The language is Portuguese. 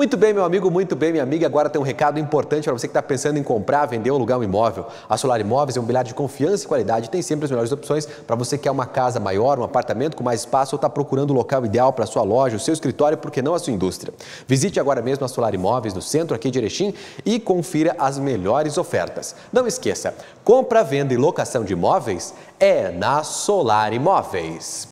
Muito bem, meu amigo, muito bem, minha amiga. Agora tem um recado importante para você que está pensando em comprar, vender ou alugar um imóvel. A Solar Imóveis é um bilhar de confiança e qualidade tem sempre as melhores opções para você que quer uma casa maior, um apartamento com mais espaço ou está procurando o um local ideal para sua loja, o seu escritório, por que não a sua indústria. Visite agora mesmo a Solar Imóveis no centro aqui de Erechim e confira as melhores ofertas. Não esqueça, compra, venda e locação de imóveis é na Solar Imóveis.